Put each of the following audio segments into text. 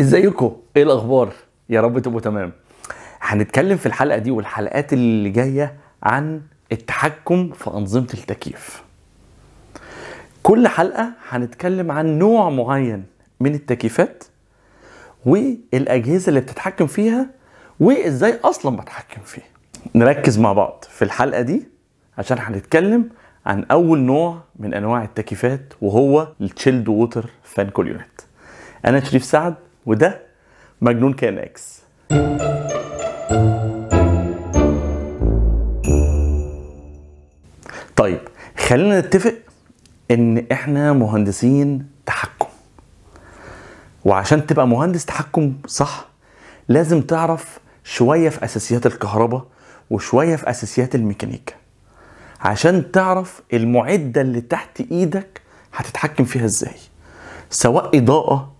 ازيكم ايه الاخبار يا رب تبقوا تمام هنتكلم في الحلقه دي والحلقات اللي جايه عن التحكم في انظمه التكييف كل حلقه هنتكلم عن نوع معين من التكييفات والاجهزه اللي بتتحكم فيها وازاي اصلا بتحكم فيه نركز مع بعض في الحلقه دي عشان هنتكلم عن اول نوع من انواع التكييفات وهو التشيلد ووتر فان كول يونت انا شريف سعد وده مجنون كان اكس طيب خلينا نتفق ان احنا مهندسين تحكم وعشان تبقى مهندس تحكم صح لازم تعرف شوية في اساسيات الكهرباء وشوية في اساسيات الميكانيكا عشان تعرف المعدة اللي تحت ايدك هتتحكم فيها ازاي سواء اضاءة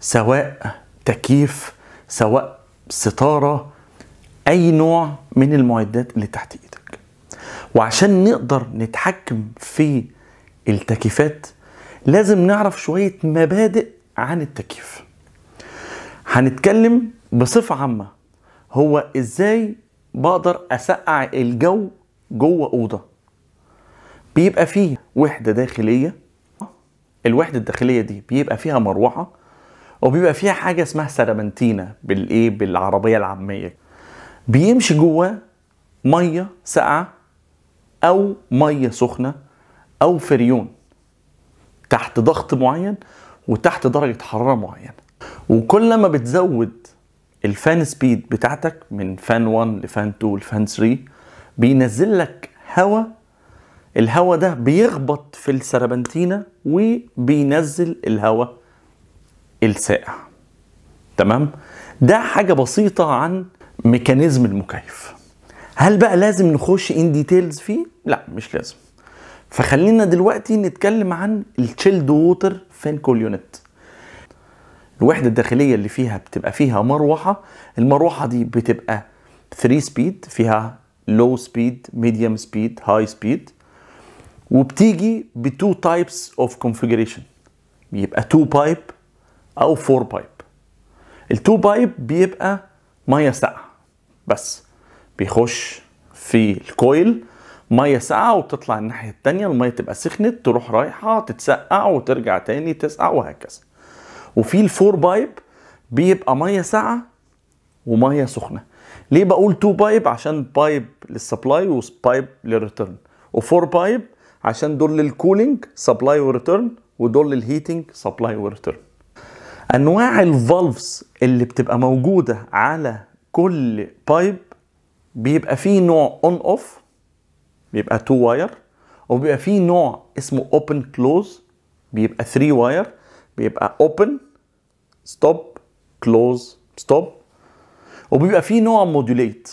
سواء تكييف سواء ستارة أي نوع من المعدات اللي تحت إيدك وعشان نقدر نتحكم في التكييفات لازم نعرف شوية مبادئ عن التكييف هنتكلم بصفة عامة هو إزاي بقدر أسقع الجو جوه أوضة بيبقى فيه وحدة داخلية الوحدة الداخلية دي بيبقى فيها مروحة وبيبقى فيها حاجه اسمها سرمنتينا بالايه بالعربيه العاميه بيمشي جواه ميه ساقعه او ميه سخنه او فريون تحت ضغط معين وتحت درجه حراره معينه وكل ما بتزود الفان سبيد بتاعتك من فان 1 لفان 2 لفان 3 بينزل لك هواء الهواء ده بيخبط في السربنتينا وبينزل الهواء السائع تمام ده حاجه بسيطه عن ميكانيزم المكيف هل بقى لازم نخش ان ديتيلز فيه لا مش لازم فخلينا دلوقتي نتكلم عن التشيلد ووتر فان كول يونت الوحده الداخليه اللي فيها بتبقى فيها مروحه المروحه دي بتبقى 3 سبيد فيها لو سبيد ميديوم سبيد هاي سبيد وبتيجي بتو تايبس اوف كونفيجريشن يبقى تو بايب او فور بايب التو بايب بيبقى ميه ساقعه بس بيخش في الكويل ميه ساقعه وبتطلع الناحيه التانية الميه تبقى سخنت تروح رايحه تتسقع وترجع تاني تسقع وهكذا وفي الفور بايب بيبقى ميه ساقعه وميه سخنه ليه بقول تو بايب عشان بايب للسبلاي وبايب للريتيرن وفور بايب عشان دول للكولينج سبلاي وريتيرن ودول للهيتنج سبلاي وريتيرن انواع الفالفز اللي بتبقى موجوده على كل بايب بيبقى فيه نوع اون اوف بيبقى 2 واير وبيبقى فيه نوع اسمه اوبن كلوز بيبقى 3 واير بيبقى اوبن ستوب كلوز ستوب وبيبقى فيه نوع موديوليت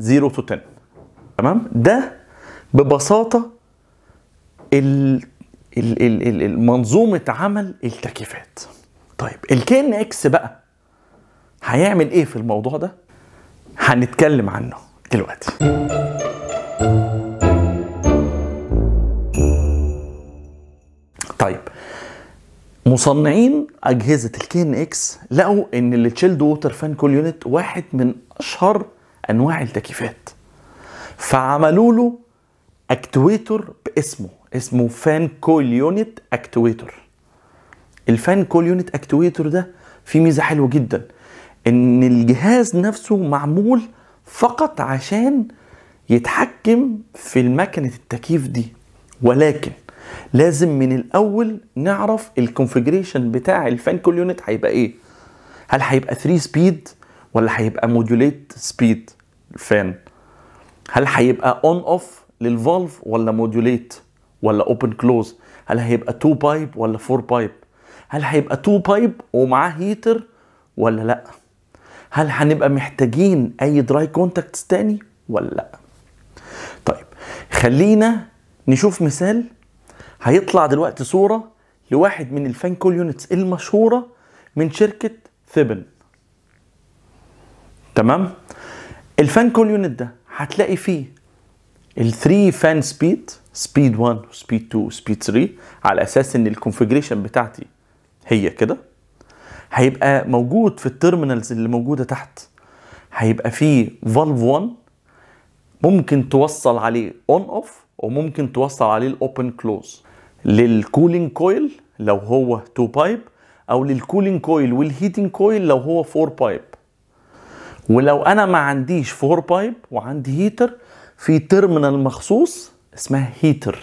0 تو 10 تمام ده ببساطه ال ال ال ال منظومه عمل التكييفات طيب الكين اكس بقى هيعمل ايه في الموضوع ده هنتكلم عنه دلوقتي طيب مصنعين اجهزه الكين اكس لقوا ان التشيلد ووتر فان كول يونت واحد من اشهر انواع التكييفات فعملوا له اكتويتر باسمه اسمه فان كول يونت اكتويتر الفان كول يونت اكتويتر ده فيه ميزه حلوه جدا ان الجهاز نفسه معمول فقط عشان يتحكم في المكنه التكييف دي ولكن لازم من الاول نعرف الكونفجريشن بتاع الفان كول يونت هيبقى ايه هل هيبقى 3 سبيد ولا هيبقى مودوليت سبيد الفان هل هيبقى اون اوف للفالف ولا مودوليت ولا اوبن كلوز هل هيبقى 2 بايب ولا 4 بايب هل هيبقى تو بايب ومعاه هيتر ولا لا هل هنبقى محتاجين اي دراي كونتاكتس تاني ولا لا طيب خلينا نشوف مثال هيطلع دلوقتي صورة لواحد من الفان كول يونتس المشهورة من شركة ثبن تمام الفان كول يونت ده هتلاقي فيه الثري فان سبيد سبيد 1 وسبيد 2 وسبيد 3 على اساس ان الكونفجريشن بتاعتي هي كده هيبقى موجود في التيرمينالز اللي موجوده تحت هيبقى فيه فالف 1 ممكن توصل عليه اون اوف وممكن توصل عليه الاوبن كلوز للكولينج كويل لو هو 2 بايب او للكولينج كويل والهيتنج كويل لو هو 4 بايب ولو انا ما عنديش 4 بايب وعندي هيتر في تيرمينال مخصوص اسمها هيتر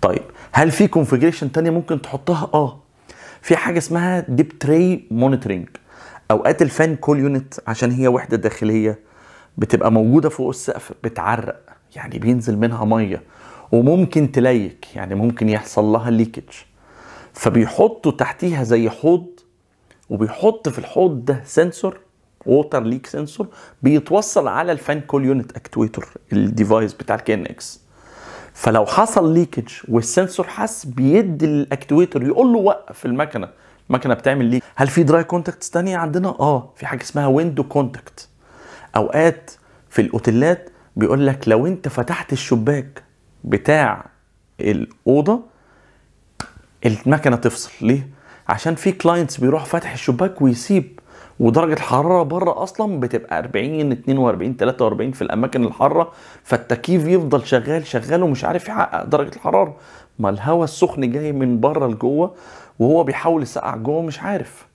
طيب هل في كونفيجريشن تانية ممكن تحطها اه في حاجه اسمها ديب تري مونيتورنج اوقات الفان كول يونت عشان هي وحده داخليه بتبقى موجوده فوق السقف بتعرق يعني بينزل منها ميه وممكن تليك يعني ممكن يحصل لها ليكج فبيحطوا تحتيها زي حوض وبيحط في الحوض ده سنسور ووتر ليك سنسور بيتوصل على الفان كول يونت اكتويتر الديفايس بتاع الكي ان اكس فلو حصل ليكج والسنسور حس بيدي الاكتويتر يقول له وقف المكنه المكنه بتعمل ليك هل في دراي كونتاكتس ثانيه عندنا اه في حاجه اسمها ويندو كونتاكت اوقات في الاوتيلات بيقول لك لو انت فتحت الشباك بتاع الاوضه المكنه تفصل ليه عشان في كلاينتس بيروح فاتح الشباك ويسيب ودرجه الحراره بره اصلا بتبقى 40 42 43 في الاماكن الحاره فالتكييف يفضل شغال شغال ومش عارف يحقق درجه الحراره ما الهواء السخن جاي من بره لجوه وهو بيحاول يسقع جوه مش عارف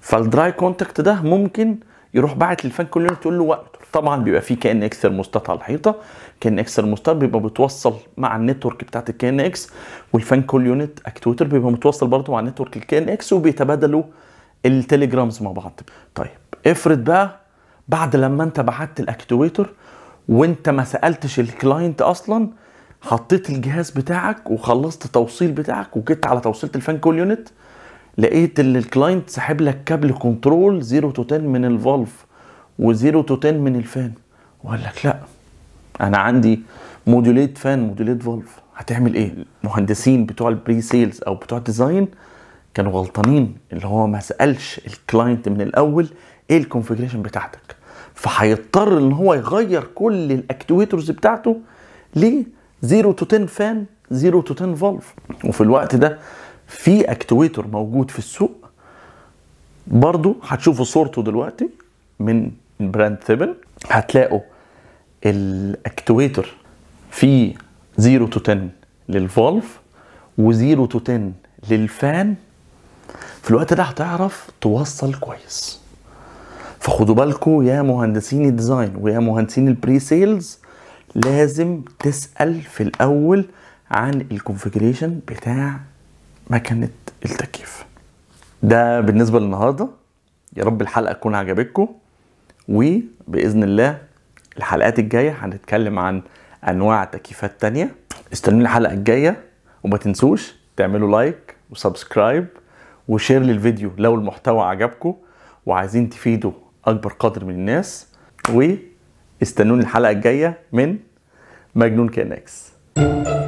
فالدراي كونتاكت ده ممكن يروح باعت للفان كل يوم تقول له وقت طبعا بيبقى فيه كان اكس ترموستات على الحيطه كان اكس ترموستات بيبقى متوصل مع النتورك بتاعت الكان اكس والفان كل يونت اكتويتر بيبقى متوصل برضه مع النتورك الكان اكس وبيتبادلوا التليجرامز مع بعض طيب افرض بقى بعد لما انت بعت الاكتويتر وانت ما سالتش الكلاينت اصلا حطيت الجهاز بتاعك وخلصت توصيل بتاعك وجيت على توصيله الفان كول يونت لقيت ان الكلاينت ساحب لك كابل كنترول 0 تو 10 من الفالف و0 تو 10 من الفان وقال لك لا انا عندي موديوليت فان موديوليت فالف هتعمل ايه المهندسين بتوع البري سيلز او بتوع الديزاين كانوا غلطانين اللي هو ما سالش الكلاينت من الاول ايه الكونفيجريشن بتاعتك فهيضطر ان هو يغير كل الاكتويترز بتاعته ل 0 تو 10 فان 0 تو 10 فالف وفي الوقت ده في اكتويتر موجود في السوق برضو هتشوفوا صورته دلوقتي من براند ثيبن هتلاقوا الاكتويتر فيه 0 تو 10 للفالف و0 تو 10 للفان في الوقت ده هتعرف توصل كويس فخدوا بالكم يا مهندسين الديزاين ويا مهندسين البري سيلز لازم تسال في الاول عن الكونفيجريشن بتاع مكنه التكييف ده بالنسبه للنهارده يا رب الحلقه تكون عجبتكم وباذن الله الحلقات الجايه هنتكلم عن انواع تكييفات تانية استنوا الحلقه الجايه وما تنسوش تعملوا لايك وسبسكرايب وشير للفيديو لو المحتوى عجبكم وعايزين تفيدوا اكبر قدر من الناس واستنوني الحلقه الجايه من مجنون كانكس